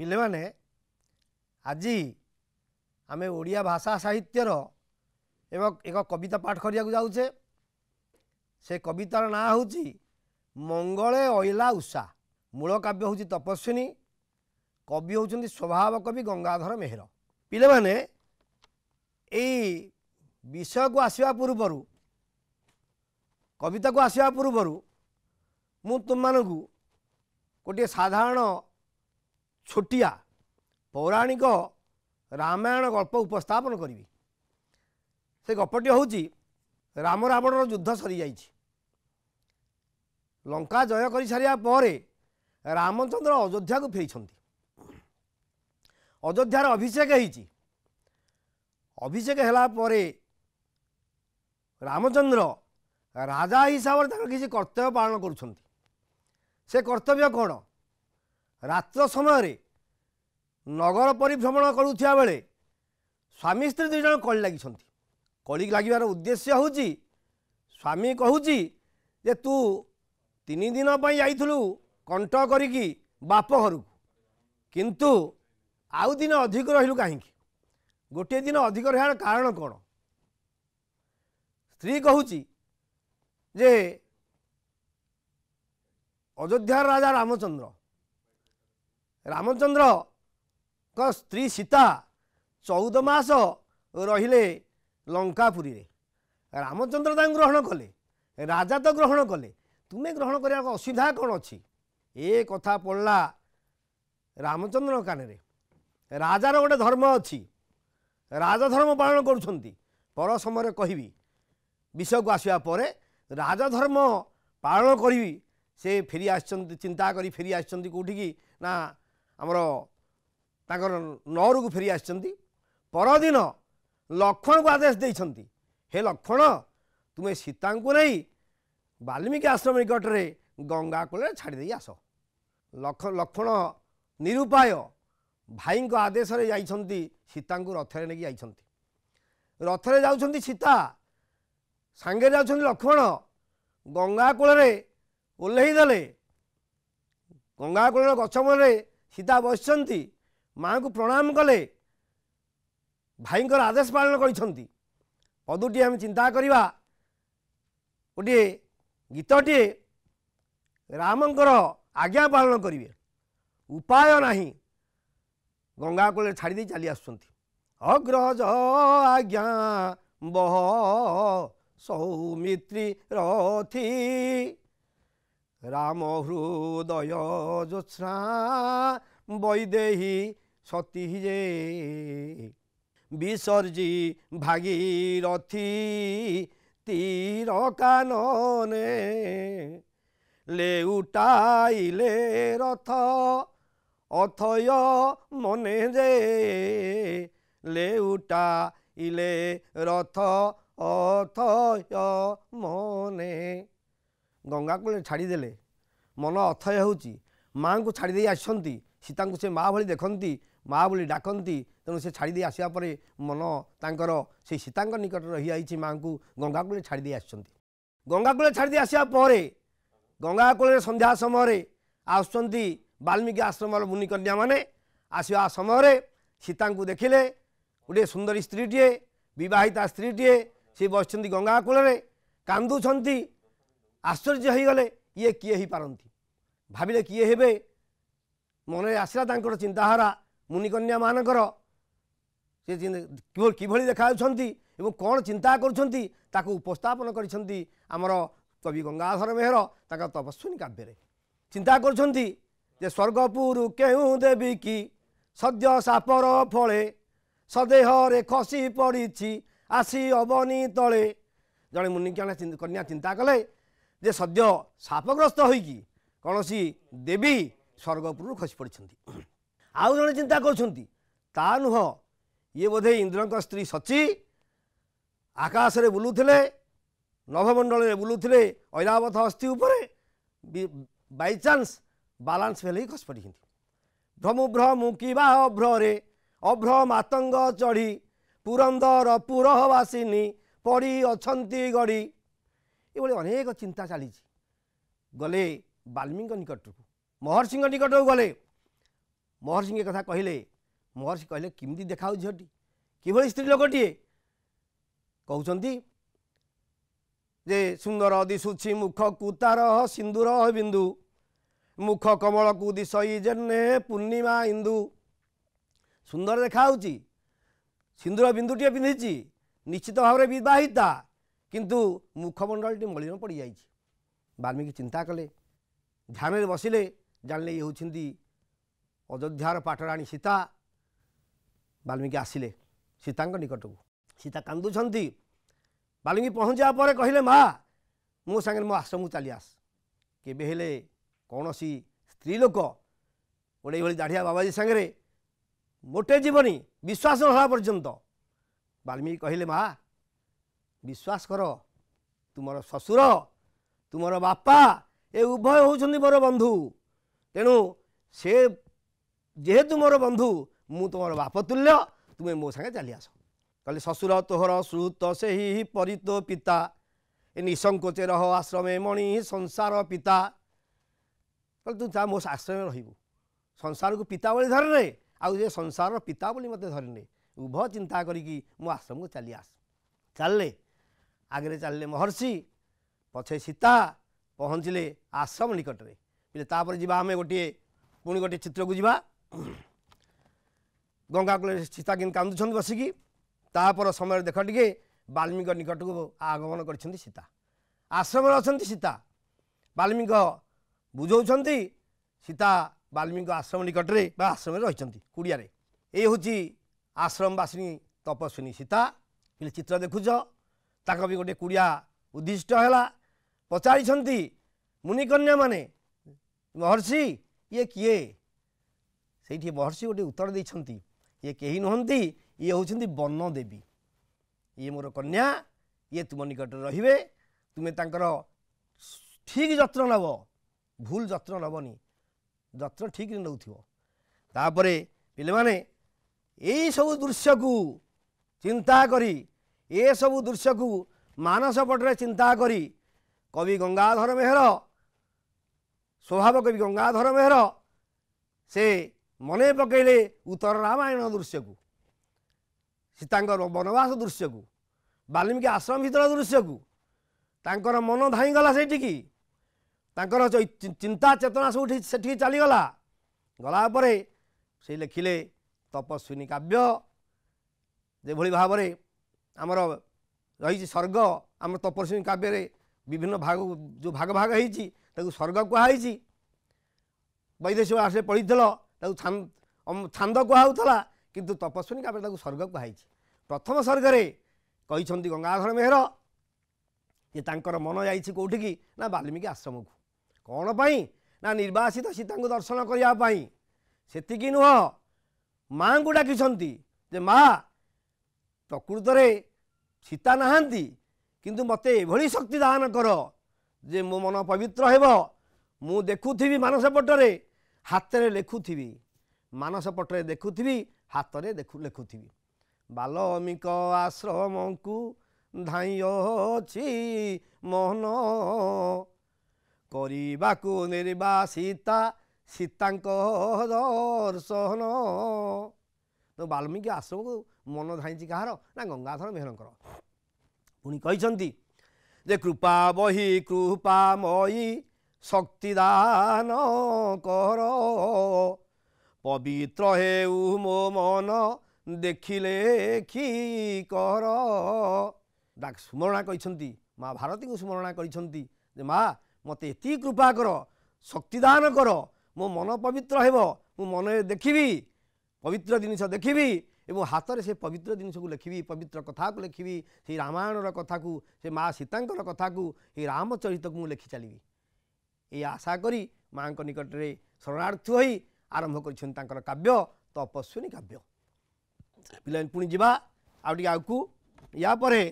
ପିଲାମାନେ ଆଜି ଆମେ ଓଡ଼ିଆ ଭାଷା ସାହିତ୍ୟର ଏବଂ ଏକ କବିତା ପାଠ କରିବାକୁ ଯାଉଛେ ସେ କବିତାର ନାଁ ହେଉଛି ମଙ୍ଗଳେ ଅଇଲା ଉଷା ମୂଳ କାବ୍ୟ ହେଉଛି ତପସ୍ୱିନୀ କବି ହେଉଛନ୍ତି ସ୍ୱଭାବ କବି ଗଙ୍ଗାଧର ମେହେର ପିଲାମାନେ ଏଇ ବିଷୟକୁ ଆସିବା ପୂର୍ବରୁ କବିତାକୁ ଆସିବା ପୂର୍ବରୁ ମୁଁ ତୁମମାନଙ୍କୁ ଗୋଟିଏ ସାଧାରଣ ଛୋଟିଆ ପୌରାଣିକ ରାମାୟଣ ଗଳ୍ପ ଉପସ୍ଥାପନ କରିବି ସେ ଗପଟି ହେଉଛି ରାମ ରାବଣର ଯୁଦ୍ଧ ସରିଯାଇଛି ଲଙ୍କା ଜୟ କରିସାରିବା ପରେ ରାମଚନ୍ଦ୍ର ଅଯୋଧ୍ୟାକୁ ଫେରିଛନ୍ତି ଅଯୋଧ୍ୟାର ଅଭିଷେକ ହେଇଛି ଅଭିଷେକ ହେଲା ପରେ ରାମଚନ୍ଦ୍ର ରାଜା ହିସାବରେ ତାଙ୍କର କିଛି କର୍ତ୍ତବ୍ୟ ପାଳନ କରୁଛନ୍ତି ସେ କର୍ତ୍ତବ୍ୟ କ'ଣ ରାତ୍ର ସମୟରେ ନଗର ପରିଭ୍ରମଣ କରୁଥିବା ବେଳେ ସ୍ୱାମୀ ସ୍ତ୍ରୀ ଦୁଇ ଜଣ କଳି ଲାଗିଛନ୍ତି କଳି ଲାଗିବାର ଉଦ୍ଦେଶ୍ୟ ହେଉଛି ସ୍ୱାମୀ କହୁଛି ଯେ ତୁ ତିନି ଦିନ ପାଇଁ ଯାଇଥିଲୁ କଣ୍ଟ କରିକି ବାପ ଘରକୁ କିନ୍ତୁ ଆଉ ଦିନ ଅଧିକ ରହିଲୁ କାହିଁକି ଗୋଟିଏ ଦିନ ଅଧିକ ରହିବାର କାରଣ କ'ଣ ସ୍ତ୍ରୀ କହୁଛି ଯେ ଅଯୋଧ୍ୟାର ରାଜା ରାମଚନ୍ଦ୍ର ରାମଚନ୍ଦ୍ରଙ୍କ ସ୍ତ୍ରୀ ସୀତା ଚଉଦ ମାସ ରହିଲେ ଲଙ୍କାପୁରୀରେ ରାମଚନ୍ଦ୍ର ତାଙ୍କୁ ଗ୍ରହଣ କଲେ ରାଜା ତ ଗ୍ରହଣ କଲେ ତୁମେ ଗ୍ରହଣ କରିବାର ଅସୁବିଧା କ'ଣ ଅଛି ଏ କଥା ପଡ଼ିଲା ରାମଚନ୍ଦ୍ର କାନରେ ରାଜାର ଗୋଟେ ଧର୍ମ ଅଛି ରାଜଧର୍ମ ପାଳନ କରୁଛନ୍ତି ପର ସମୟରେ କହିବି ବିଷୟକୁ ଆସିବା ପରେ ରାଜଧର୍ମ ପାଳନ କରିବି ସେ ଫେରି ଆସିଛନ୍ତି ଚିନ୍ତା କରି ଫେରି ଆସିଛନ୍ତି କେଉଁଠିକି ନା ଆମର ତାଙ୍କର ନଅରକୁ ଫେରି ଆସିଛନ୍ତି ପରଦିନ ଲକ୍ଷ୍ମଣଙ୍କୁ ଆଦେଶ ଦେଇଛନ୍ତି ହେ ଲକ୍ଷ୍ମଣ ତୁମେ ସୀତାଙ୍କୁ ନେଇ ବାଲ୍ମୀକି ଆଶ୍ରମ ନିକଟରେ ଗଙ୍ଗା କୂଳରେ ଛାଡ଼ିଦେଇ ଆସ ଲକ୍ଷ୍ମଣ ନିରୁପାୟ ଭାଇଙ୍କ ଆଦେଶରେ ଯାଇଛନ୍ତି ସୀତାଙ୍କୁ ରଥରେ ନେଇକି ଯାଇଛନ୍ତି ରଥରେ ଯାଉଛନ୍ତି ସୀତା ସାଙ୍ଗରେ ଯାଉଛନ୍ତି ଲକ୍ଷ୍ମଣ ଗଙ୍ଗା କୂଳରେ ଓହ୍ଲେଇ ଦେଲେ ଗଙ୍ଗା କୂଳର ଗଛ ମୂଳରେ ସୀତା ବସିଛନ୍ତି ମାଆଙ୍କୁ ପ୍ରଣାମ କଲେ ଭାଇଙ୍କର ଆଦେଶ ପାଳନ କରିଛନ୍ତି ପଦୁଟିଏ ଆମେ ଚିନ୍ତା କରିବା ଗୋଟିଏ ଗୀତଟିଏ ରାମଙ୍କର ଆଜ୍ଞା ପାଳନ କରିବେ ଉପାୟ ନାହିଁ ଗଙ୍ଗା କୂଳରେ ଛାଡ଼ି ଦେଇ ଚାଲି ଆସୁଛନ୍ତି ଅଗ୍ରଜ ଆଜ୍ଞା ବହ ସୌମିତ୍ରୀ ରଥୀ রাম হৃদয় জ্যোৎস্না বৈদেহী সতী যে বিসর্জি ভাগীরথী তীর কাননে লেউটাইলে রথ অথয় মনে যে লেউটা ইলে রথ অথয় মনে ଗଙ୍ଗାକୂଳରେ ଛାଡ଼ିଦେଲେ ମନ ଅଥୟ ହେଉଛି ମାଆଙ୍କୁ ଛାଡ଼ିଦେଇ ଆସିଛନ୍ତି ସୀତାଙ୍କୁ ସେ ମା ଭଳି ଦେଖନ୍ତି ମା ବୋଲି ଡାକନ୍ତି ତେଣୁ ସେ ଛାଡ଼ିଦେଇ ଆସିବା ପରେ ମନ ତାଙ୍କର ସେଇ ସୀତାଙ୍କ ନିକଟରେ ରହିଯାଇଛି ମାଆଙ୍କୁ ଗଙ୍ଗାକୂଳରେ ଛାଡ଼ିଦେଇ ଆସିଛନ୍ତି ଗଙ୍ଗାକୂଳରେ ଛାଡ଼ିଦେଇ ଆସିବା ପରେ ଗଙ୍ଗାକୂଳରେ ସନ୍ଧ୍ୟା ସମୟରେ ଆସୁଛନ୍ତି ବାଲ୍ମୀକି ଆଶ୍ରମର ମୁନିକନ୍ୟାମାନେ ଆସିବା ସମୟରେ ସୀତାଙ୍କୁ ଦେଖିଲେ ଗୋଟିଏ ସୁନ୍ଦରୀ ସ୍ତ୍ରୀଟିଏ ବିବାହିତା ସ୍ତ୍ରୀଟିଏ ସେ ବସିଛନ୍ତି ଗଙ୍ଗା କୂଳରେ କାନ୍ଦୁଛନ୍ତି ଆଶ୍ଚର୍ଯ୍ୟ ହୋଇଗଲେ ଇଏ କିଏ ହୋଇପାରନ୍ତି ଭାବିଲେ କିଏ ହେବେ ମନରେ ଆସିଲା ତାଙ୍କର ଚିନ୍ତାଧାରା ମୁନିକନ୍ୟାମାନଙ୍କର ସେ କିଭଳି ଦେଖାଯାଉଛନ୍ତି ଏବଂ କ'ଣ ଚିନ୍ତା କରୁଛନ୍ତି ତାକୁ ଉପସ୍ଥାପନ କରିଛନ୍ତି ଆମର କବି ଗଙ୍ଗାଧର ମେହେର ତାଙ୍କ ତପସ୍ୱିନୀ କାବ୍ୟରେ ଚିନ୍ତା କରୁଛନ୍ତି ଯେ ସ୍ୱର୍ଗପୁର କେଉଁ ଦେବୀ କି ସଦ୍ୟ ସାପର ଫଳେ ସଦେହରେ ଖସି ପଡ଼ିଛି ଆସି ଅବନି ତଳେ ଜଣେ ମୁନିକନ୍ୟା କନ୍ୟା ଚିନ୍ତା କଲେ ଯେ ସଦ୍ୟ ସାପଗ୍ରସ୍ତ ହୋଇକି କୌଣସି ଦେବୀ ସ୍ୱର୍ଗ ଉପରକୁ ଖସି ପଡ଼ିଛନ୍ତି ଆଉ ଜଣେ ଚିନ୍ତା କରୁଛନ୍ତି ତା ନୁହଁ ଇଏ ବୋଧେ ଇନ୍ଦ୍ରଙ୍କ ସ୍ତ୍ରୀ ସଚି ଆକାଶରେ ବୁଲୁଥିଲେ ନଭମଣ୍ଡଳରେ ବୁଲୁଥିଲେ ଐରାବଥ ଅସ୍ଥି ଉପରେ ବାଇ ଚାନ୍ସ ବାଲାନ୍ସ ଫେଲ୍ ହେଇ ଖସି ପଡ଼ିଛନ୍ତି ଭ୍ରମୁଭ୍ର ମୁକିବା ଅଭ୍ରରେ ଅଭ୍ର ମାତଙ୍ଗ ଚଢ଼ି ପୁରନ୍ଦର ପୁରହବାସିନୀ ପଡ଼ି ଅଛନ୍ତି ଗଡ଼ି ଏଭଳି ଅନେକ ଚିନ୍ତା ଚାଲିଛି ଗଲେ ବାଲ୍ମୀଙ୍କ ନିକଟକୁ ମହର୍ଷିଙ୍କ ନିକଟକୁ ଗଲେ ମହର୍ଷି ଏ କଥା କହିଲେ ମହର୍ଷି କହିଲେ କେମିତି ଦେଖାଉ ଝିଅଟି କିଭଳି ସ୍ତ୍ରୀ ଲୋକଟିଏ କହୁଛନ୍ତି ଯେ ସୁନ୍ଦର ଦିଶୁଛି ମୁଖକୁ ତାର ସିନ୍ଦୁର ବିନ୍ଦୁ ମୁଖ କମଳକୁ ଦିଶଇ ଜେନେ ପୂର୍ଣ୍ଣିମା ଇନ୍ଦୁ ସୁନ୍ଦର ଦେଖାହେଉଛି ସିନ୍ଦୁର ବିନ୍ଦୁଟିଏ ପିନ୍ଧିଛି ନିଶ୍ଚିତ ଭାବରେ ବିବାହିତା কিন্তু মুখমণ্ডলটি মলিন পড়ে যাই বাল্মীকি চিন্তা কলে ধ্যান বসলে জানলে ইয়ে হচ্ছেন অযোধ্যার পাটরাণী সীতা বাল্মীকি আসিলে সীতাঙ্ক নিকটকু সীতা কান্দুছন্তি বাল্মীকি পৌঁছা পরে কহিলে মা মো সাংে মো আশ্রম চালি আস কেবে হলে কৌশি স্ত্রী লোক ଗୋଟେ ଏଇଭଳି দাঢ়িয়া বাবাজী সাংরে মোটে ଯିବନି বিশ্বাস ନ পর্যন্ত বাল্মীকি ବାଲ୍ମୀକି মা ବିଶ୍ୱାସ କର ତୁମର ଶ୍ୱଶୁର ତୁମର ବାପା ଏ ଉଭୟ ହେଉଛନ୍ତି ମୋର ବନ୍ଧୁ ତେଣୁ ସେ ଯେହେତୁ ମୋର ବନ୍ଧୁ ମୁଁ ତୁମର ବାପ ତୁଲ୍ୟ ତୁମେ ମୋ ସାଙ୍ଗେ ଚାଲି ଆସ କହିଲେ ଶ୍ୱଶୁର ତୋହର ସୁହୃତ ସେହି ହିଁ ପରି ତୋ ପିତା ଏ ନିସଙ୍କୋଚେ ରହ ଆଶ୍ରମେ ମଣି ହିଁ ସଂସାର ପିତା କହିଲେ ତୁ ତା ମୋ ଆଶ୍ରମରେ ରହିବୁ ସଂସାରକୁ ପିତା ବୋଲି ଧରିନେ ଆଉ ଯେ ସଂସାରର ପିତା ବୋଲି ମୋତେ ଧରିନେ ଉଭୟ ଚିନ୍ତା କରିକି ମୋ ଆଶ୍ରମକୁ ଚାଲି ଆସ ଚାଲିଲେ ଆଗରେ ଚାଲିଲେ ମହର୍ଷି ପଛେ ସୀତା ପହଞ୍ଚିଲେ ଆଶ୍ରମ ନିକଟରେ ବୋଲେ ତାପରେ ଯିବା ଆମେ ଗୋଟିଏ ପୁଣି ଗୋଟିଏ ଚିତ୍ରକୁ ଯିବା ଗଙ୍ଗା କୂଳରେ ସୀତା କିନ୍ତୁ କାନ୍ଦୁଛନ୍ତି ବସିକି ତାପରେ ସମୟରେ ଦେଖ ଟିକେ ବାଲ୍ମୀକ ନିକଟକୁ ଆଗମନ କରିଛନ୍ତି ସୀତା ଆଶ୍ରମରେ ଅଛନ୍ତି ସୀତା ବାଲ୍ମୀକ ବୁଝାଉଛନ୍ତି ସୀତା ବାଲ୍ମୀକ ଆଶ୍ରମ ନିକଟରେ ବା ଆଶ୍ରମରେ ରହିଛନ୍ତି କୁଡ଼ିଆରେ ଏ ହେଉଛି ଆଶ୍ରମବାସିନୀ ତପସ୍ୱିନୀ ସୀତା ବୋଲେ ଚିତ୍ର ଦେଖୁଛ ତାଙ୍କ ବି ଗୋଟିଏ କୁଡ଼ିଆ ଉଦ୍ଦିଷ୍ଟ ହେଲା ପଚାରିଛନ୍ତି ମୁନିକନ୍ୟାମାନେ ମହର୍ଷି ଇଏ କିଏ ସେଇଠି ମହର୍ଷି ଗୋଟିଏ ଉତ୍ତର ଦେଇଛନ୍ତି ଇଏ କେହି ନୁହନ୍ତି ଇଏ ହେଉଛନ୍ତି ବନଦେବୀ ଇଏ ମୋର କନ୍ୟା ଇଏ ତୁମ ନିକଟରେ ରହିବେ ତୁମେ ତାଙ୍କର ଠିକ୍ ଯତ୍ନ ନେବ ଭୁଲ ଯତ୍ନ ନେବନି ଯତ୍ନ ଠିକ୍ରେ ନେଉଥିବ ତାପରେ ପିଲାମାନେ ଏଇସବୁ ଦୃଶ୍ୟକୁ ଚିନ୍ତା କରି ଏସବୁ ଦୃଶ୍ୟକୁ ମାନସ ପଟରେ ଚିନ୍ତା କରି କବି ଗଙ୍ଗାଧର ମେହେର ସ୍ୱଭାବ କବି ଗଙ୍ଗାଧର ମେହେର ସେ ମନେ ପକାଇଲେ ଉତ୍ତର ରାମାୟଣ ଦୃଶ୍ୟକୁ ସୀତାଙ୍କର ବନବାସ ଦୃଶ୍ୟକୁ ବାଲ୍ମୀକି ଆଶ୍ରମ ଭିତର ଦୃଶ୍ୟକୁ ତାଙ୍କର ମନ ଧାଇଁଗଲା ସେଇଠିକି ତାଙ୍କର ଚିନ୍ତା ଚେତନା ସବୁଠି ସେଠିକି ଚାଲିଗଲା ଗଲା ପରେ ସେ ଲେଖିଲେ ତପସ୍ୱିନୀ କାବ୍ୟ ଯେଭଳି ଭାବରେ ଆମର ରହିଛି ସ୍ୱର୍ଗ ଆମର ତପସ୍ୱିନୀ କାବ୍ୟରେ ବିଭିନ୍ନ ଭାଗ ଯେଉଁ ଭାଗ ଭାଗ ହେଇଛି ତାକୁ ସ୍ୱର୍ଗ କୁହାହେଇଛି ବୈଦେଶିକ ଭାଷାରେ ପଢ଼ିଥିଲ ତାକୁ ଛାନ୍ଦ କୁହାହେଉଥିଲା କିନ୍ତୁ ତପସ୍ୱିନୀ କାବ୍ୟରେ ତାକୁ ସ୍ୱର୍ଗ କୁହାହେଇଛି ପ୍ରଥମ ସ୍ୱର୍ଗରେ କହିଛନ୍ତି ଗଙ୍ଗାଧର ମେହେର ଯେ ତାଙ୍କର ମନ ଯାଇଛି କେଉଁଠିକି ନା ବାଲ୍ମୀକି ଆଶ୍ରମକୁ କ'ଣ ପାଇଁ ନା ନିର୍ବାସିତ ସୀତାଙ୍କୁ ଦର୍ଶନ କରିବା ପାଇଁ ସେତିକି ନୁହଁ ମାଆଙ୍କୁ ଡାକିଛନ୍ତି ଯେ ମା' ପ୍ରକୃତରେ ସୀତା ନାହାନ୍ତି କିନ୍ତୁ ମୋତେ ଏଭଳି ଶକ୍ତି ଦାନ କର ଯେ ମୋ ମନ ପବିତ୍ର ହେବ ମୁଁ ଦେଖୁଥିବି ମାନସ ପଟରେ ହାତରେ ଲେଖୁଥିବି ମାନସ ପଟରେ ଦେଖୁଥିବି ହାତରେ ଦେଖୁ ଲେଖୁଥିବି ବାଲମିକ ଆଶ୍ରମକୁ ଧାଇ ଅଛି ମନ କରିବାକୁ ନିର୍ବା ସୀତା ସୀତାଙ୍କ ଦର୍ଶନ ତ ବାଲ୍ମୀକି ଆଶ୍ରମକୁ ମନ ଧାଇଁଛି କାହାର ନା ଗଙ୍ଗାଧର ମେହରଙ୍କର ପୁଣି କହିଛନ୍ତି ଯେ କୃପା ବହି କୃପାମୟୀ ଶକ୍ତିଦାନ କର ପବିତ୍ର ହେଉ ମୋ ମନ ଦେଖିଲେ କି କର ସ୍ମରଣା କରିଛନ୍ତି ମା' ଭାରତୀଙ୍କୁ ସ୍ମରଣା କରିଛନ୍ତି ଯେ ମା' ମୋତେ ଏତିକି କୃପା କର ଶକ୍ତିଦାନ କର ମୋ ମନ ପବିତ୍ର ହେବ ମୁଁ ମନରେ ଦେଖିବି ପବିତ୍ର ଜିନିଷ ଦେଖିବି ଏବଂ ହାତରେ ସେ ପବିତ୍ର ଜିନିଷକୁ ଲେଖିବି ପବିତ୍ର କଥାକୁ ଲେଖିବି ସେଇ ରାମାୟଣର କଥାକୁ ସେ ମା' ସୀତାଙ୍କର କଥାକୁ ସେ ରାମଚରିତକୁ ମୁଁ ଲେଖି ଚାଲିବି ଏଇ ଆଶା କରି ମା'ଙ୍କ ନିକଟରେ ଶରଣାର୍ଥୀ ହୋଇ ଆରମ୍ଭ କରିଛନ୍ତି ତାଙ୍କର କାବ୍ୟ ତପସ୍ୱିନୀ କାବ୍ୟ ପିଲାମାନେ ପୁଣି ଯିବା ଆଉ ଟିକେ ଆଗକୁ ୟା ପରେ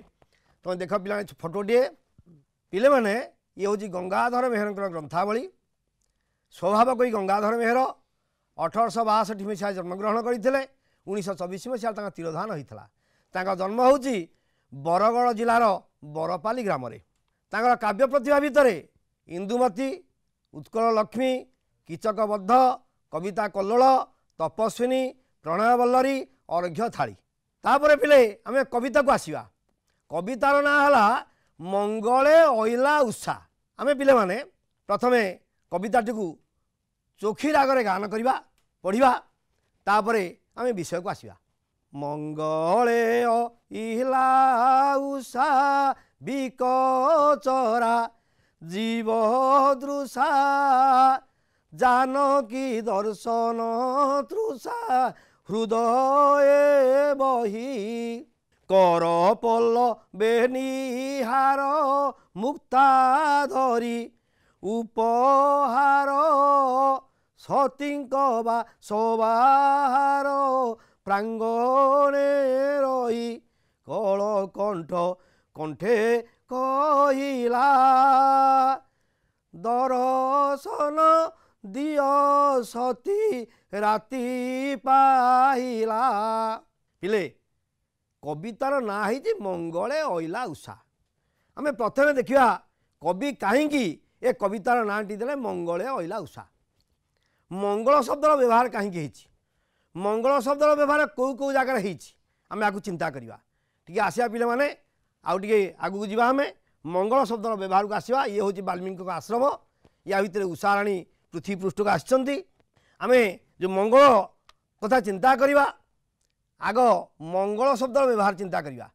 ତୁମେ ଦେଖ ପିଲାମାନେ ଫଟୋଟିଏ ପିଲାମାନେ ଇଏ ହେଉଛି ଗଙ୍ଗାଧର ମେହେରଙ୍କର ଗ୍ରନ୍ଥାବଳୀ ସ୍ୱଭାବ କହି ଗଙ୍ଗାଧର ମେହେର ଅଠରଶହ ବାଷଠି ମସିହାରେ ଜନ୍ମଗ୍ରହଣ କରିଥିଲେ ଉଣେଇଶହ ଚବିଶ ମସିହାରେ ତାଙ୍କ ତିରୋଧାନ ହୋଇଥିଲା ତାଙ୍କ ଜନ୍ମ ହେଉଛି ବରଗଡ଼ ଜିଲ୍ଲାର ବରପାଲି ଗ୍ରାମରେ ତାଙ୍କର କାବ୍ୟ ପ୍ରତିଭା ଭିତରେ ଇନ୍ଦୁମତୀ ଉତ୍କଳ ଲକ୍ଷ୍ମୀ କିଚକବଦ୍ଧ କବିତା କଲ୍ଲୋଳ ତପସ୍ୱିନୀ ପ୍ରଣୟବଲ୍ଲରୀ ଅର୍ଘ୍ୟ ଥାଳି ତାପରେ ପିଲେ ଆମେ କବିତାକୁ ଆସିବା କବିତାର ନାଁ ହେଲା ମଙ୍ଗଳେ ଅଇଲା ଉଷା ଆମେ ପିଲେମାନେ ପ୍ରଥମେ କବିତାଟିକୁ ଚୋଖି ରାଗରେ ଗାନ କରିବା ପଢ଼ିବା ତାପରେ আমি ବିଷୟକୁ ଆସିବା ମଙ୍ଗଳେୟ ଇହ୍ଲା ଉଷା ବିକଚରା ଜୀବ ଦୃଷା ଜାନକୀ ଦର୍ଶନ ତୃଷା ହୃଦୟ ବହି କର ପଲ ବେନିହାର ମୁକ୍ତା ଧରି ଉପହାର সতীঙ্ক বা সবার প্রাঙ্গণে রহি কল কণ্ঠ কণ্ঠে কহিলা দর্শন দিয় সতী রাতি পাহিলা পিলে কবিতার না হয়েছে মঙ্গলে অইলা উষা আমি প্রথমে দেখিবা কবি কাহিকি এ কবিতার নাটি দেলে মঙ্গলে অইলা উষা ମଙ୍ଗଳ ଶବ୍ଦର ବ୍ୟବହାର କାହିଁକି ହେଇଛି ମଙ୍ଗଳ ଶବ୍ଦର ବ୍ୟବହାର କେଉଁ କେଉଁ ଜାଗାରେ ହେଇଛି ଆମେ ଆକୁ ଚିନ୍ତା କରିବା ଟିକିଏ ଆସିବା ପିଲାମାନେ ଆଉ ଟିକିଏ ଆଗକୁ ଯିବା ଆମେ ମଙ୍ଗଳ ଶବ୍ଦର ବ୍ୟବହାରକୁ ଆସିବା ଇଏ ହେଉଛି ବାଲ୍ମୀକିଙ୍କ ଆଶ୍ରମ ୟା ଭିତରେ ଉଷାରାଣୀ ପୃଥିବୀ ପୃଷ୍ଠକୁ ଆସିଛନ୍ତି ଆମେ ଯେଉଁ ମଙ୍ଗଳ କଥା ଚିନ୍ତା କରିବା ଆଗ ମଙ୍ଗଳ ଶବ୍ଦର ବ୍ୟବହାର ଚିନ୍ତା କରିବା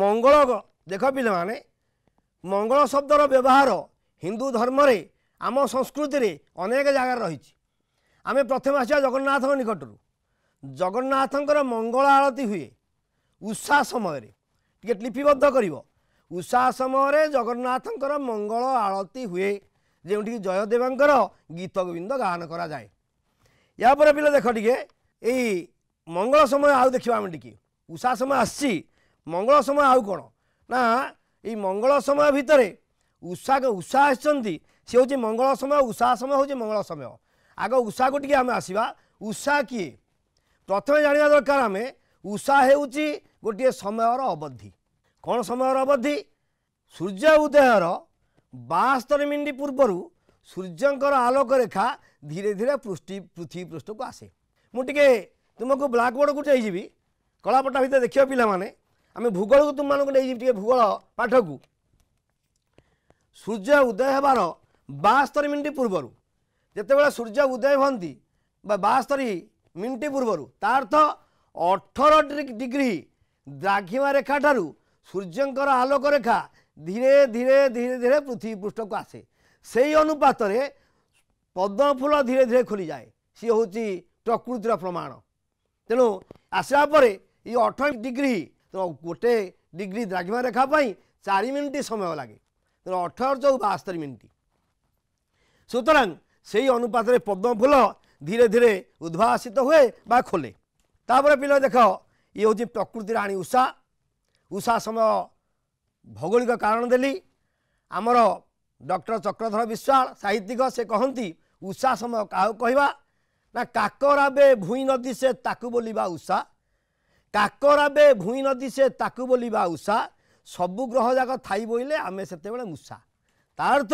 ମଙ୍ଗଳ ଦେଖ ପିଲାମାନେ ମଙ୍ଗଳ ଶବ୍ଦର ବ୍ୟବହାର ହିନ୍ଦୁ ଧର୍ମରେ ଆମ ସଂସ୍କୃତିରେ ଅନେକ ଜାଗାରେ ରହିଛି ଆମେ ପ୍ରଥମେ ଆସିବା ଜଗନ୍ନାଥଙ୍କ ନିକଟରୁ ଜଗନ୍ନାଥଙ୍କର ମଙ୍ଗଳ ଆଳତୀ ହୁଏ ଉଷା ସମୟରେ ଟିକେ ଲିପିବଦ୍ଧ କରିବ ଉଷା ସମୟରେ ଜଗନ୍ନାଥଙ୍କର ମଙ୍ଗଳ ଆଳତୀ ହୁଏ ଯେଉଁଠିକି ଜୟଦେବଙ୍କର ଗୀତଗୋବିନ୍ଦ ଗାହନ କରାଯାଏ ଏହାପରେ ପିଲା ଦେଖ ଟିକେ ଏଇ ମଙ୍ଗଳ ସମୟ ଆଉ ଦେଖିବା ଆମେ ଟିକେ ଉଷା ସମୟ ଆସିଛି ମଙ୍ଗଳ ସମୟ ଆଉ କ'ଣ ନା ଏଇ ମଙ୍ଗଳ ସମୟ ଭିତରେ ଉଷା ଉଷା ଆସିଛନ୍ତି ସିଏ ହେଉଛି ମଙ୍ଗଳ ସମୟ ଉଷା ସମୟ ହେଉଛି ମଙ୍ଗଳ ସମୟ আগো উষা গটকি আমি আসিবা উষা কি প্রথম জানিব দরকার আমি উষা হেউজি গটিয়ে সময় অর অবধি কোন সময় অর অবধি সূর্য উদয় অর 72 মিনিট পূর্বরু সূর্যকর আলোক রেখা ধীরে ধীরে পৃষ্ঠি পৃথিবি পৃষ্ঠক আসে মুটিকে তোমাকো ব্ল্যাকবোর্ড গুচাই জিবি কলাপটা ভিতর দেখিও পিলা মানে আমি ভূগোল গু তুমি মানক নেহি জিটিকে ভূগোল পাঠকু সূর্য উদয় হবার 72 মিনিট পূর্বরু ଯେତେବେଳେ ସୂର୍ଯ୍ୟ ଉଦୟ ହୁଅନ୍ତି ବା ବାସ୍ତରୀ ମିନିଟ୍ ପୂର୍ବରୁ ତା ଅର୍ଥ ଅଠର ଡିଗ୍ରୀ ଦ୍ରାଘିମା ରେଖାଠାରୁ ସୂର୍ଯ୍ୟଙ୍କର ଆଲୋକ ରେଖା ଧୀରେ ଧୀରେ ଧୀରେ ଧୀରେ ପୃଥିବୀ ପୃଷ୍ଠକୁ ଆସେ ସେଇ ଅନୁପାତରେ ପଦ୍ମ ଫୁଲ ଧୀରେ ଧୀରେ ଖୋଲିଯାଏ ସିଏ ହେଉଛି ପ୍ରକୃତିର ପ୍ରମାଣ ତେଣୁ ଆସିଲା ପରେ ଏଇ ଅଠର ଡିଗ୍ରୀ ଗୋଟେ ଡିଗ୍ରୀ ଦ୍ରାଘିମା ରେଖା ପାଇଁ ଚାରି ମିନିଟ୍ ସମୟ ଲାଗେ ତେଣୁ ଅଠର ଚଉ ବାସ୍ତରି ମିନିଟ୍ সুতরাং সেই অনুপাতে পদ্ম ফুল ধীরে ধীরে উদ্ভাসিত হুয়ে বা খোলে তাপরে পিল দেখ ইয়ে হচ্ছে প্রকৃতির রাণী উষা উষা সময় ভৌগোলিক কারণ দেলি আমার ডক্টর চক্রধর বিশ্বাল সাহিত্যিক সে কহতি উষা সময় কাহু কহবা ନା କାକରାବେ ଭୂଇଁ ନଦୀ ସେ ତାକୁ ବୋଲିବା ଉଷା କାକରାବେ ଭୂଇଁ ନଦୀ ସେ ତାକୁ ବୋଲିବା ଉଷା ସବୁ ଗ୍ରହ ଯାକ ଥାଇ ବୋଇଲେ ଆମେ ସେତେବେଳେ ମୂଷା ତା ଅର୍ଥ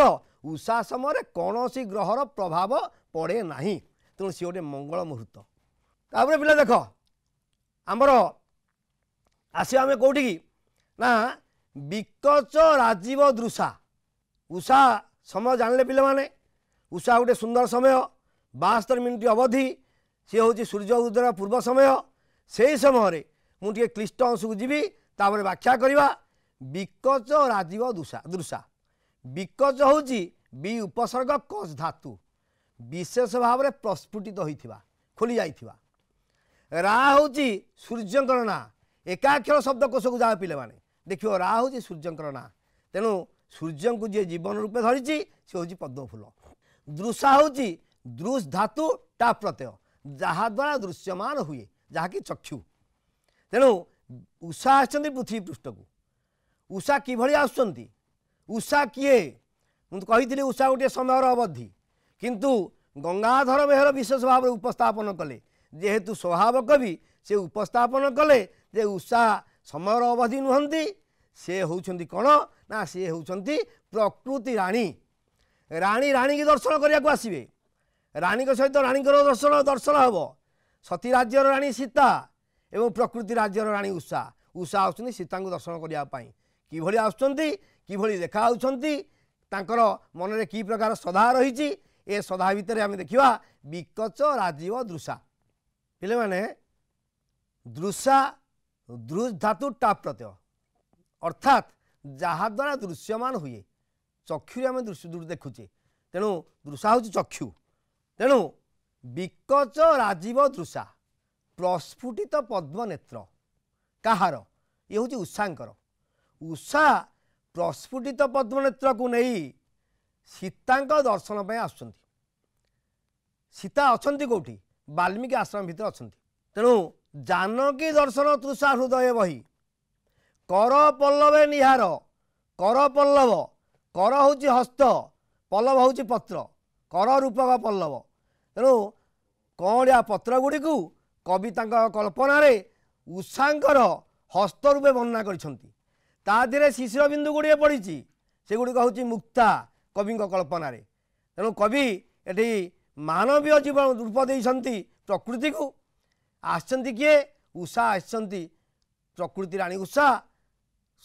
ଉଷା ସମୟରେ କୌଣସି ଗ୍ରହର ପ୍ରଭାବ ପଡ଼େ ନାହିଁ ତେଣୁ ସିଏ ଗୋଟେ ମଙ୍ଗଳ ମୁହୂର୍ତ୍ତ ତାପରେ ପିଲା ଦେଖ ଆମର ଆସିବା ଆମେ କେଉଁଠିକି ନା ବିକଚ ରାଜୀବ ଦୃଶା ଉଷା ସମୟ ଜାଣିଲେ ପିଲାମାନେ ଉଷା ଗୋଟେ ସୁନ୍ଦର ସମୟ ବାସ୍ତରି ମିନିଟ୍ ଅବଧି ସିଏ ହେଉଛି ସୂର୍ଯ୍ୟ ଉଦୟର ପୂର୍ବ ସମୟ ସେହି ସମୟରେ ମୁଁ ଟିକିଏ କ୍ଲିଷ୍ଟ ଅଂଶକୁ ଯିବି ତାପରେ ବ୍ୟାଖ୍ୟା କରିବା ବିକଚ ରାଜୀବ ଦୃଶା ଦୃଶା ବିକଜ ହେଉଛି ବି ଉପସର୍ଗ କଜ ଧାତୁ ବିଶେଷ ଭାବରେ ପ୍ରସ୍ଫୁଟିତ ହୋଇଥିବା ଖୋଲିଯାଇଥିବା ରା ହେଉଛି ସୂର୍ଯ୍ୟଙ୍କର ନାଁ ଏକାକ୍ଷର ଶବ୍ଦକୋଷକୁ ଯାହା ପିଲାମାନେ ଦେଖିବ ରା ହେଉଛି ସୂର୍ଯ୍ୟଙ୍କର ନାଁ ତେଣୁ ସୂର୍ଯ୍ୟଙ୍କୁ ଯିଏ ଜୀବନ ରୂପେ ଧରିଛି ସେ ହେଉଛି ପଦ୍ମଫୁଲ ଦୃଶା ହେଉଛି ଦୃଶ ଧାତୁ ଟା ପ୍ରତ୍ୟୟ ଯାହାଦ୍ୱାରା ଦୃଶ୍ୟମାନ ହୁଏ ଯାହାକି ଚକ୍ଷୁ ତେଣୁ ଉଷା ଆସିଛନ୍ତି ପୃଥିବୀ ପୃଷ୍ଠକୁ ଉଷା କିଭଳି ଆସୁଛନ୍ତି ଉଷା କିଏ ମୁଁ ତ କହିଥିଲି ଉଷା ଗୋଟିଏ ସମୟର ଅବଧି କିନ୍ତୁ ଗଙ୍ଗାଧର ମେହେର ବିଶେଷ ଭାବରେ ଉପସ୍ଥାପନ କଲେ ଯେହେତୁ ସ୍ୱଭାବ କବି ସେ ଉପସ୍ଥାପନ କଲେ ଯେ ଉଷା ସମୟର ଅବଧି ନୁହନ୍ତି ସେ ହେଉଛନ୍ତି କ'ଣ ନା ସେ ହେଉଛନ୍ତି ପ୍ରକୃତି ରାଣୀ ରାଣୀ ରାଣୀକି ଦର୍ଶନ କରିବାକୁ ଆସିବେ ରାଣୀଙ୍କ ସହିତ ରାଣୀଙ୍କର ଦର୍ଶନ ଦର୍ଶନ ହେବ ସତୀ ରାଜ୍ୟର ରାଣୀ ସୀତା ଏବଂ ପ୍ରକୃତି ରାଜ୍ୟର ରାଣୀ ଉଷା ଉଷା ଆସୁଛନ୍ତି ସୀତାଙ୍କୁ ଦର୍ଶନ କରିବା ପାଇଁ କିଭଳି ଆସୁଛନ୍ତି କିଭଳି ଦେଖାହେଉଛନ୍ତି ତାଙ୍କର ମନରେ କି ପ୍ରକାର ଶ୍ରଦ୍ଧା ରହିଛି ଏ ଶ୍ରଦ୍ଧା ଭିତରେ ଆମେ ଦେଖିବା ବିକଚ ରାଜୀବ ଦୃଶା ପିଲାମାନେ ଦୃଶା ଦୃଧାତୁ ଟାପ୍ ପ୍ରତ୍ୟୟ ଅର୍ଥାତ୍ ଯାହାଦ୍ୱାରା ଦୃଶ୍ୟମାନ ହୁଏ ଚକ୍ଷୁରେ ଆମେ ଦେଖୁଛେ ତେଣୁ ଦୃଶା ହେଉଛି ଚକ୍ଷୁ ତେଣୁ ବିକଚ ରାଜୀବ ଦୃଶା ପ୍ରସ୍ଫୁଟିତ ପଦ୍ମନେତ୍ର କାହାର ଇଏ ହେଉଛି ଉଷାଙ୍କର ଉଷା ପ୍ରସ୍ଫୁଟିତ ପଦ୍ମନେତ୍ରକୁ ନେଇ ସୀତାଙ୍କ ଦର୍ଶନ ପାଇଁ ଆସୁଛନ୍ତି ସୀତା ଅଛନ୍ତି କେଉଁଠି ବାଲ୍ମୀକି ଆଶ୍ରମ ଭିତରେ ଅଛନ୍ତି ତେଣୁ ଜାନକୀ ଦର୍ଶନ ତୃଷା ହୃଦୟ ବହି କର ପଲ୍ଲବେ ନିହାର କର ପଲ୍ଲବ କର ହେଉଛି ହସ୍ତ ପଲ୍ଲବ ହେଉଛି ପତ୍ର କର ରୂପକ ପଲ୍ଲବ ତେଣୁ କଅଁଳିଆ ପତ୍ରଗୁଡ଼ିକୁ କବିତାଙ୍କ କଳ୍ପନାରେ ଉଷାଙ୍କର ହସ୍ତ ରୂପେ ବର୍ଣ୍ଣନା କରିଛନ୍ତି ତା ଦେହରେ ଶିଶିର ବିନ୍ଦୁ ଗୁଡ଼ିଏ ପଡ଼ିଛି ସେଗୁଡ଼ିକ ହେଉଛି ମୁକ୍ତା କବିଙ୍କ କଳ୍ପନାରେ ତେଣୁ କବି ଏଠି ମାନବୀୟ ଜୀବନ ରୂପ ଦେଇଛନ୍ତି ପ୍ରକୃତିକୁ ଆସିଛନ୍ତି କିଏ ଉଷା ଆସିଛନ୍ତି ପ୍ରକୃତି ରାଣୀ ଉଷା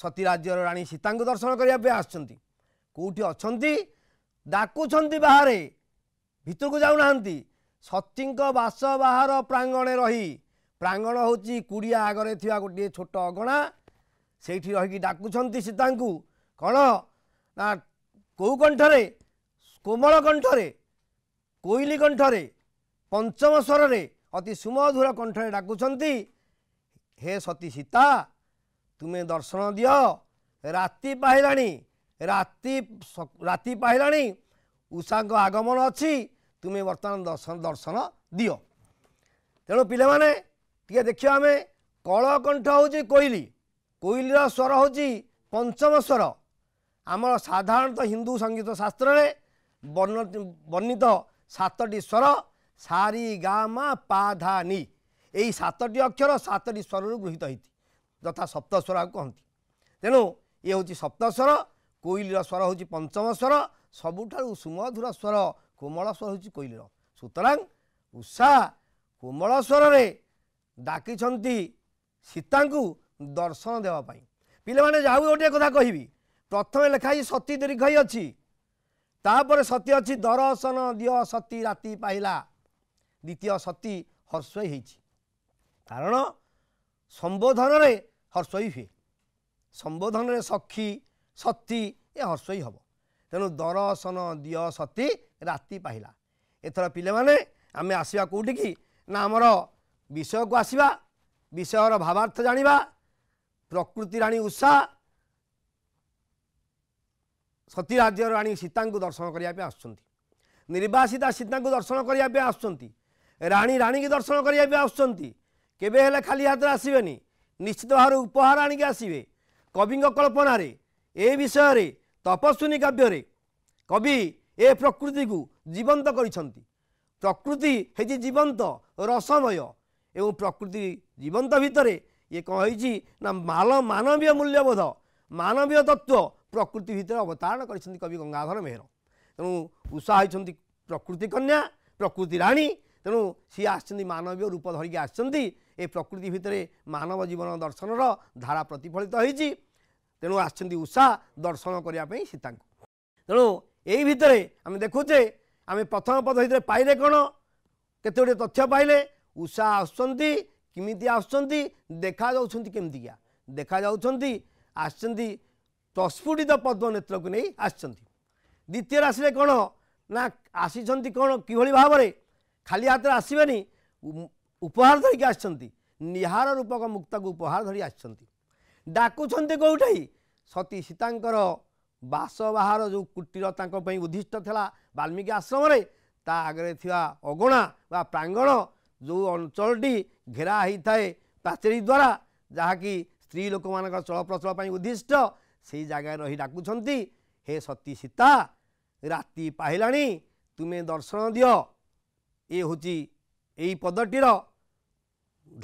ସତୀ ରାଜ୍ୟର ରାଣୀ ସୀତାଙ୍କୁ ଦର୍ଶନ କରିବା ପାଇଁ ଆସିଛନ୍ତି କେଉଁଠି ଅଛନ୍ତି ଡାକୁଛନ୍ତି ବାହାରେ ଭିତରକୁ ଯାଉନାହାନ୍ତି ସତୀଙ୍କ ବାସ ବାହାର ପ୍ରାଙ୍ଗଣେ ରହି ପ୍ରାଙ୍ଗଣ ହେଉଛି କୁଡ଼ିଆ ଆଗରେ ଥିବା ଗୋଟିଏ ଛୋଟ ଅଗଣା ସେଇଠି ରହିକି ଡାକୁଛନ୍ତି ସୀତାଙ୍କୁ କ'ଣ ନା କେଉଁ କଣ୍ଠରେ କୋମଳ କଣ୍ଠରେ କୋଇଲି କଣ୍ଠରେ ପଞ୍ଚମ ସ୍ୱରରେ ଅତି ସୁମଧୁର କଣ୍ଠରେ ଡାକୁଛନ୍ତି ହେ ସତୀ ସୀତା ତୁମେ ଦର୍ଶନ ଦିଅ ରାତି ପାହିଲାଣି ରାତି ରାତି ପାହିଲାଣି ଉଷାଙ୍କ ଆଗମନ ଅଛି ତୁମେ ବର୍ତ୍ତମାନ ଦର୍ଶନ ଦର୍ଶନ ଦିଅ ତେଣୁ ପିଲାମାନେ ଟିକିଏ ଦେଖିବା ଆମେ କଳକଣ୍ଠ ହେଉଛି କୋଇଲି কোইলি স্বর হচ্ছে পঞ্চম স্বর আমার সাধারণত হিন্দু সঙ্গীত শাস্ত্রে বর্ণিত সাতটি স্বর সারি গামা পাধানি এই সাতটি অক্ষর সাতটি স্বরূপ গৃহীত হয়েছে যথা সপ্তস্বর কহতি তেমন ইয়ে হচ্ছে সপ্তস্বর কোইলি স্বর হচ্ছে পঞ্চম স্বর সবুঠার সুমধুর স্বর কোমল স্বর হচ্ছে কোইলি সুতরাং উষা কোমল স্বরের ডাকি শীতা ଦର୍ଶନ ଦେବା ପାଇଁ ପିଲାମାନେ ଯାହା ଗୋଟିଏ କଥା କହିବି ପ୍ରଥମେ ଲେଖା ହେଇଛି ସତୀ ଦୀର୍ଘ ଅଛି ତାପରେ ସତୀ ଅଛି ଦର୍ଶନ ଦିଅ ସତୀ ରାତି ପାଇଲା ଦ୍ୱିତୀୟ ସତୀ ହର୍ଷଇ ହେଇଛି କାରଣ ସମ୍ବୋଧନରେ ହର୍ଷଇ ହୁଏ ସମ୍ବୋଧନରେ ସଖୀ ସତୀ ଏ ହର୍ଷଇ ହେବ ତେଣୁ ଦର୍ଶନ ଦିଅ ସତୀ ରାତି ପାଇଲା ଏଥର ପିଲାମାନେ ଆମେ ଆସିବା କେଉଁଠିକି ନା ଆମର ବିଷୟକୁ ଆସିବା ବିଷୟର ଭାବାର୍ଥ ଜାଣିବା ପ୍ରକୃତି ରାଣୀ ଉଷା ସତୀ ରାଜ୍ୟ ରାଣୀ ସୀତାଙ୍କୁ ଦର୍ଶନ କରିବା ପାଇଁ ଆସୁଛନ୍ତି ନିର୍ବାସିତା ସୀତାଙ୍କୁ ଦର୍ଶନ କରିବା ପାଇଁ ଆସୁଛନ୍ତି ରାଣୀ ରାଣୀକି ଦର୍ଶନ କରିବା ପାଇଁ ଆସୁଛନ୍ତି କେବେ ହେଲେ ଖାଲି ହାତରେ ଆସିବେନି ନିଶ୍ଚିତ ଭାବରେ ଉପହାର ଆଣିକି ଆସିବେ କବିଙ୍କ କଳ୍ପନାରେ ଏ ବିଷୟରେ ତପସ୍ୱିନୀ କାବ୍ୟରେ କବି ଏ ପ୍ରକୃତିକୁ ଜୀବନ୍ତ କରିଛନ୍ତି ପ୍ରକୃତି ହେଉଛି ଜୀବନ୍ତ ରସମୟ ଏବଂ ପ୍ରକୃତି ଜୀବନ୍ତ ଭିତରେ ଇଏ କ'ଣ ହେଇଛି ନା ମାଲ ମାନବୀୟ ମୂଲ୍ୟବୋଧ ମାନବୀୟ ତତ୍ତ୍ୱ ପ୍ରକୃତି ଭିତରେ ଅବତାରଣ କରିଛନ୍ତି କବି ଗଙ୍ଗାଧର ମେହେର ତେଣୁ ଉଷା ହେଇଛନ୍ତି ପ୍ରକୃତି କନ୍ୟା ପ୍ରକୃତି ରାଣୀ ତେଣୁ ସିଏ ଆସିଛନ୍ତି ମାନବୀୟ ରୂପ ଧରିକି ଆସିଛନ୍ତି ଏ ପ୍ରକୃତି ଭିତରେ ମାନବ ଜୀବନ ଦର୍ଶନର ଧାରା ପ୍ରତିଫଳିତ ହେଇଛି ତେଣୁ ଆସିଛନ୍ତି ଉଷା ଦର୍ଶନ କରିବା ପାଇଁ ସୀତାଙ୍କୁ ତେଣୁ ଏଇ ଭିତରେ ଆମେ ଦେଖୁଛେ ଆମେ ପ୍ରଥମ ପଦ ଭିତରେ ପାଇଲେ କ'ଣ କେତେ ଗୁଡ଼ିଏ ତଥ୍ୟ ପାଇଲେ ଉଷା ଆସୁଛନ୍ତି କେମିତି ଆସୁଛନ୍ତି ଦେଖାଯାଉଛନ୍ତି କେମିତିକା ଦେଖାଯାଉଛନ୍ତି ଆସିଛନ୍ତି ପ୍ରସ୍ଫୁଟିତ ପଦ୍ମ ନେତ୍ରକୁ ନେଇ ଆସିଛନ୍ତି ଦ୍ୱିତୀୟ ରାଶିରେ କ'ଣ ନା ଆସିଛନ୍ତି କ'ଣ କିଭଳି ଭାବରେ ଖାଲି ହାତରେ ଆସିବେନି ଉପହାର ଧରିକି ଆସିଛନ୍ତି ନିହାର ରୂପକ ମୁକ୍ତାକୁ ଉପହାର ଧରି ଆସିଛନ୍ତି ଡାକୁଛନ୍ତି କେଉଁଠି ସତୀ ସୀତାଙ୍କର ବାସବାହାର ଯେଉଁ କୁଟୀର ତାଙ୍କ ପାଇଁ ଉଦ୍ଦିଷ୍ଟ ଥିଲା ବାଲ୍ମୀକି ଆଶ୍ରମରେ ତା ଆଗରେ ଥିବା ଅଗଣା ବା ପ୍ରାଙ୍ଗଣ ଯେଉଁ ଅଞ୍ଚଳଟି ଘେରା ହୋଇଥାଏ ପାଚେରୀ ଦ୍ୱାରା ଯାହାକି ସ୍ତ୍ରୀ ଲୋକମାନଙ୍କ ଚଳପ୍ରଚଳ ପାଇଁ ଉଦ୍ଦିଷ୍ଟ ସେଇ ଜାଗାରେ ରହି ଡାକୁଛନ୍ତି ହେ ସତୀ ସୀତା ରାତି ପାହିଲାଣି ତୁମେ ଦର୍ଶନ ଦିଅ ଏ ହେଉଛି ଏଇ ପଦଟିର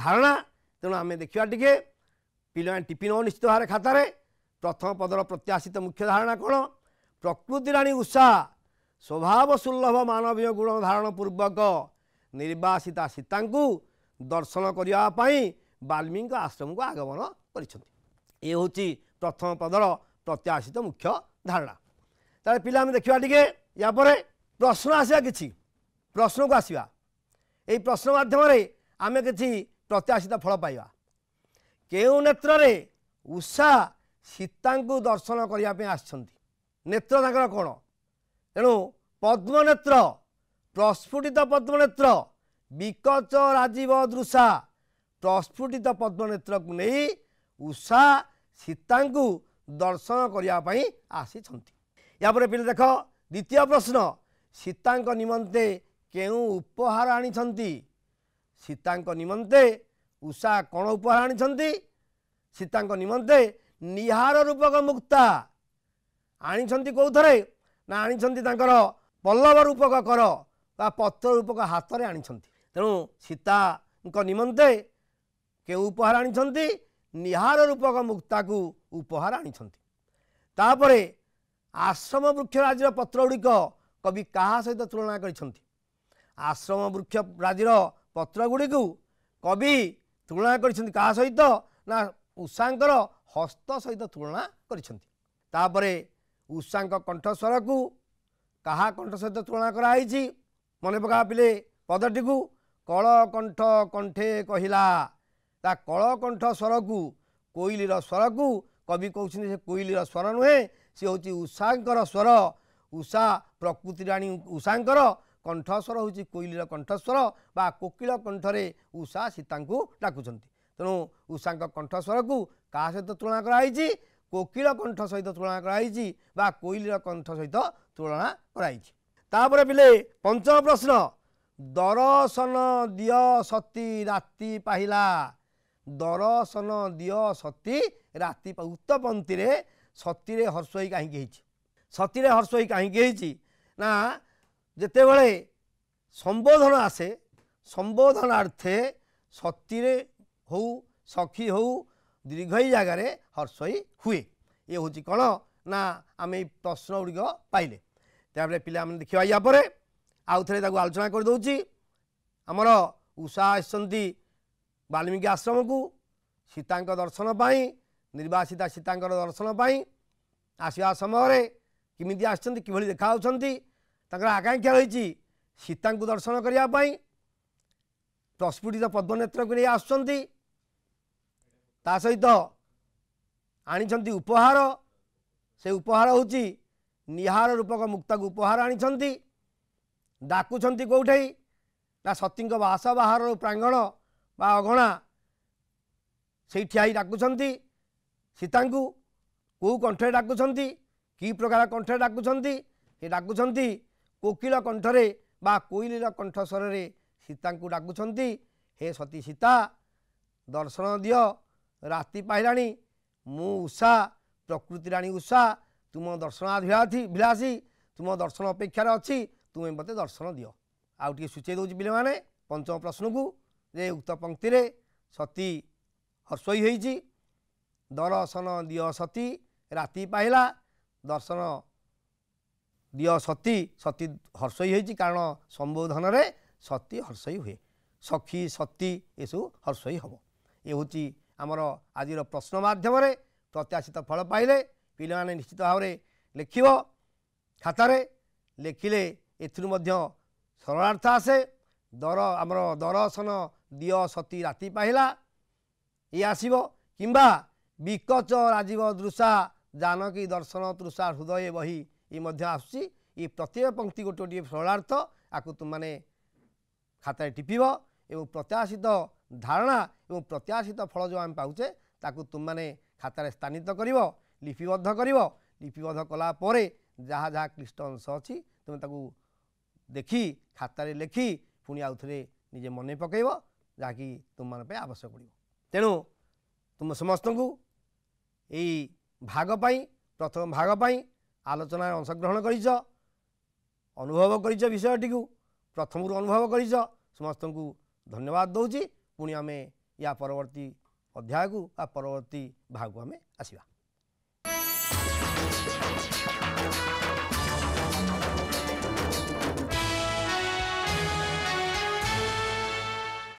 ଧାରଣା ତେଣୁ ଆମେ ଦେଖିବା ଟିକେ ପିଲାମାନେ ଟିଫିନ୍ ନିଶ୍ଚିତ ଭାବରେ ଖାତାରେ ପ୍ରଥମ ପଦର ପ୍ରତ୍ୟାଶିତ ମୁଖ୍ୟ ଧାରଣା କ'ଣ ପ୍ରକୃତି ରାଣୀ ଉଷା ସ୍ୱଭାବ ସୁଲଭ ମାନବୀୟ ଗୁଣ ଧାରଣ ପୂର୍ବକ ନିର୍ବାସିତା ସୀତାଙ୍କୁ ଦର୍ଶନ କରିବା ପାଇଁ ବାଲ୍ମୀକିଙ୍କ ଆଶ୍ରମକୁ ଆଗମନ କରିଛନ୍ତି ଏ ହେଉଛି ପ୍ରଥମ ପଦର ପ୍ରତ୍ୟାଶିତ ମୁଖ୍ୟ ଧାରଣା ତାହେଲେ ପିଲା ଆମେ ଦେଖିବା ଟିକେ ୟା ପରେ ପ୍ରଶ୍ନ ଆସିବା କିଛି ପ୍ରଶ୍ନକୁ ଆସିବା ଏହି ପ୍ରଶ୍ନ ମାଧ୍ୟମରେ ଆମେ କିଛି ପ୍ରତ୍ୟାଶିତ ଫଳ ପାଇବା କେଉଁ ନେତ୍ରରେ ଉଷା ସୀତାଙ୍କୁ ଦର୍ଶନ କରିବା ପାଇଁ ଆସିଛନ୍ତି ନେତ୍ର ତାଙ୍କର କ'ଣ ତେଣୁ ପଦ୍ମନେତ୍ର ପ୍ରସ୍ଫୁଟିତ ପଦ୍ମନେତ୍ର ବିକଚ ରାଜୀବ ଦୃଶା ପ୍ରସ୍ଫୁଟିତ ପଦ୍ମନେତ୍ରକୁ ନେଇ ଉଷା ସୀତାଙ୍କୁ ଦର୍ଶନ କରିବା ପାଇଁ ଆସିଛନ୍ତି ଏହାପରେ ପିଲେ ଦେଖ ଦ୍ୱିତୀୟ ପ୍ରଶ୍ନ ସୀତାଙ୍କ ନିମନ୍ତେ କେଉଁ ଉପହାର ଆଣିଛନ୍ତି ସୀତାଙ୍କ ନିମନ୍ତେ ଉଷା କ'ଣ ଉପହାର ଆଣିଛନ୍ତି ସୀତାଙ୍କ ନିମନ୍ତେ ନିହାର ରୂପକ ମୁକ୍ତା ଆଣିଛନ୍ତି କେଉଁଥରେ ନା ଆଣିଛନ୍ତି ତାଙ୍କର ପଲ୍ଲବ ରୂପକ କର ବା ପତ୍ର ରୂପକ ହାତରେ ଆଣିଛନ୍ତି ତେଣୁ ସୀତାଙ୍କ ନିମନ୍ତେ କେଉଁ ଉପହାର ଆଣିଛନ୍ତି ନିହାର ରୂପକ ମୁକ୍ତାକୁ ଉପହାର ଆଣିଛନ୍ତି ତାପରେ ଆଶ୍ରମ ବୃକ୍ଷରାଜିର ପତ୍ର ଗୁଡ଼ିକ କବି କାହା ସହିତ ତୁଳନା କରିଛନ୍ତି ଆଶ୍ରମ ବୃକ୍ଷ ରାଜିର ପତ୍ର ଗୁଡ଼ିକୁ କବି ତୁଳନା କରିଛନ୍ତି କାହା ସହିତ ନା ଉଷାଙ୍କର ହସ୍ତ ସହିତ ତୁଳନା କରିଛନ୍ତି ତାପରେ ଉଷାଙ୍କ କଣ୍ଠସ୍ୱରକୁ କାହା କଣ୍ଠ ସହିତ ତୁଳନା କରାହେଇଛି ମନେ ପକାଇବା ପିଲେ ପଦଟିକୁ କଳକଣ୍ଠ କଣ୍ଠେ କହିଲା ତା କଳକଣ୍ଠ ସ୍ୱରକୁ କୋଇଲିର ସ୍ୱରକୁ କବି କହୁଛନ୍ତି ସେ କୋଇଲିର ସ୍ୱର ନୁହେଁ ସେ ହେଉଛି ଉଷାଙ୍କର ସ୍ୱର ଉଷା ପ୍ରକୃତି ରାଣୀ ଉଷାଙ୍କର କଣ୍ଠସ୍ୱର ହେଉଛି କୋଇଲିର କଣ୍ଠସ୍ୱର ବା କୋକିଳ କଣ୍ଠରେ ଉଷା ସୀତାଙ୍କୁ ଡାକୁଛନ୍ତି ତେଣୁ ଉଷାଙ୍କ କଣ୍ଠସ୍ୱରକୁ କାହା ସହିତ ତୁଳନା କରାହେଇଛି କୋକିଳ କଣ୍ଠ ସହିତ ତୁଳନା କରାହେଇଛି ବା କୋଇଲିର କଣ୍ଠ ସହିତ ତୁଳନା କରାହେଇଛି ତାପରେ ପିଲେ ପଞ୍ଚମ ପ୍ରଶ୍ନ ଦରସନ ଦିଅ ସତୀ ରାତି ପାହିଲା ଦରସନ ଦିଅ ସତୀ ରାତି ଉତ୍ତପନ୍ତୀରେ ସତୀରେ ହର୍ଷୋଇ କାହିଁକି ହେଇଛି ସତୀରେ ହର୍ଷୋଇ କାହିଁକି ହେଇଛି ନା ଯେତେବେଳେ ସମ୍ବୋଧନ ଆସେ ସମ୍ବୋଧନାର୍ଥେ ସତୀରେ ହଉ ସଖୀ ହଉ ଦୀର୍ଘଇ ଜାଗାରେ ହର୍ଷୋଇ ହୁଏ ଇଏ ହେଉଛି କ'ଣ ନା ଆମେ ଏଇ ପ୍ରଶ୍ନ ଗୁଡ଼ିକ ପାଇଲେ ତାପରେ ପିଲାମାନେ ଦେଖିବା ୟା ପରେ ଆଉଥରେ ତାକୁ ଆଲୋଚନା କରିଦେଉଛି ଆମର ଉଷା ଆସିଛନ୍ତି ବାଲ୍ମୀକି ଆଶ୍ରମକୁ ସୀତାଙ୍କ ଦର୍ଶନ ପାଇଁ ନିର୍ବାସିତା ସୀତାଙ୍କର ଦର୍ଶନ ପାଇଁ ଆସିବା ସମୟରେ କେମିତି ଆସିଛନ୍ତି କିଭଳି ଦେଖାଯାଉଛନ୍ତି ତାଙ୍କର ଆକାଂକ୍ଷା ରହିଛି ସୀତାଙ୍କୁ ଦର୍ଶନ କରିବା ପାଇଁ ପ୍ରସ୍ଫୁଟିତ ପଦ୍ମନେତ୍ରକୁ ନେଇ ଆସୁଛନ୍ତି ତା ସହିତ ଆଣିଛନ୍ତି ଉପହାର ସେ ଉପହାର ହେଉଛି ନିହାର ରୂପକ ମୁକ୍ତାକୁ ଉପହାର ଆଣିଛନ୍ତି ଡାକୁଛନ୍ତି କେଉଁଠି ନା ସତୀଙ୍କ ବାସ ବାହାରରୁ ପ୍ରାଙ୍ଗଣ ବା ଅଗଣା ସେଇ ଠିଆ ହେଇ ଡାକୁଛନ୍ତି ସୀତାଙ୍କୁ କେଉଁ କଣ୍ଠରେ ଡାକୁଛନ୍ତି କି ପ୍ରକାର କଣ୍ଠରେ ଡାକୁଛନ୍ତି ସେ ଡାକୁଛନ୍ତି କୋକିଳ କଣ୍ଠରେ ବା କୋଇଲିର କଣ୍ଠ ସ୍ୱରରେ ସୀତାଙ୍କୁ ଡାକୁଛନ୍ତି ହେ ସତୀ ସୀତା ଦର୍ଶନ ଦିଅ ରାତି ପାଇଲାଣି ମୁଁ ଉଷା ପ୍ରକୃତି ରାଣୀ ଉଷା ତୁମ ଦର୍ଶନ ଆଧିଆ ବିଳାସୀ ତୁମ ଦର୍ଶନ ଅପେକ୍ଷାରେ ଅଛି ତୁମେ ମୋତେ ଦର୍ଶନ ଦିଅ ଆଉ ଟିକିଏ ସୂଚାଇ ଦେଉଛି ପିଲାମାନେ ପଞ୍ଚମ ପ୍ରଶ୍ନକୁ ଯେ ଉକ୍ତ ପଙ୍କ୍ତିରେ ସତୀ ହର୍ଷୋଇ ହୋଇଛି ଦର୍ଶନ ଦିଅ ସତୀ ରାତି ପାଇଲା ଦର୍ଶନ ଦିଅ ସତୀ ସତୀ ହର୍ଷୋଇ ହୋଇଛି କାରଣ ସମ୍ବୋଧନରେ ସତୀ ହର୍ଷୋଇ ହୁଏ ସଖୀ ସତୀ ଏସବୁ ହର୍ଷୋଇ ହେବ ଏ ହେଉଛି ଆମର ଆଜିର ପ୍ରଶ୍ନ ମାଧ୍ୟମରେ ପ୍ରତ୍ୟାଶିତ ଫଳ ପାଇଲେ ପିଲାମାନେ ନିଶ୍ଚିତ ଭାବରେ ଲେଖିବ ଖାତାରେ ଲେଖିଲେ ଏଥିରୁ ମଧ୍ୟ ସରଳାର୍ଥ ଆସେ ଦର ଆମର ଦରସନ ଦିଅ ସତୀ ରାତି ପାହିଲା ଏ ଆସିବ କିମ୍ବା ବିକଚ ରାଜୀବ ଦୃଶା ଜାନକୀ ଦର୍ଶନ ତୃଷା ହୃଦୟ ବହି ଇ ମଧ୍ୟ ଆସୁଛି ଇ ପ୍ରତ୍ୟେକ ପଙ୍କ୍ତି ଗୋଟିଏ ଗୋଟିଏ ସରଳାର୍ଥ ଆକୁ ତୁମମାନେ ଖାତାରେ ଟିପିବ ଏବଂ ପ୍ରତ୍ୟାଶିତ ଧାରଣା ଏବଂ ପ୍ରତ୍ୟାଶିତ ଫଳ ଯେଉଁ ଆମେ ପାଉଛେ ତାକୁ ତୁମମାନେ ଖାତାରେ ସ୍ଥାନିତ କରିବ ଲିପିବଦ୍ଧ କରିବ ଲିପିବଦ୍ଧ କଲାପରେ ଯାହା ଯାହା କ୍ଲିଷ୍ଟ ଅଂଶ ଅଛି ତୁମେ ତାକୁ ଦେଖି ଖାତାରେ ଲେଖି ପୁଣି ଆଉ ଥରେ ନିଜେ ମନେ ପକାଇବ ଯାହାକି ତୁମମାନଙ୍କ ପାଇଁ ଆବଶ୍ୟକ ପଡ଼ିବ ତେଣୁ ତୁମ ସମସ୍ତଙ୍କୁ ଏଇ ଭାଗ ପାଇଁ ପ୍ରଥମ ଭାଗ ପାଇଁ ଆଲୋଚନାରେ ଅଂଶଗ୍ରହଣ କରିଛ ଅନୁଭବ କରିଛ ବିଷୟଟିକୁ ପ୍ରଥମରୁ ଅନୁଭବ କରିଛ ସମସ୍ତଙ୍କୁ ଧନ୍ୟବାଦ ଦେଉଛି ପୁଣି ଆମେ ୟା ପରବର୍ତ୍ତୀ ଅଧ୍ୟାୟକୁ ବା ପରବର୍ତ୍ତୀ ଭାଗକୁ ଆମେ ଆସିବା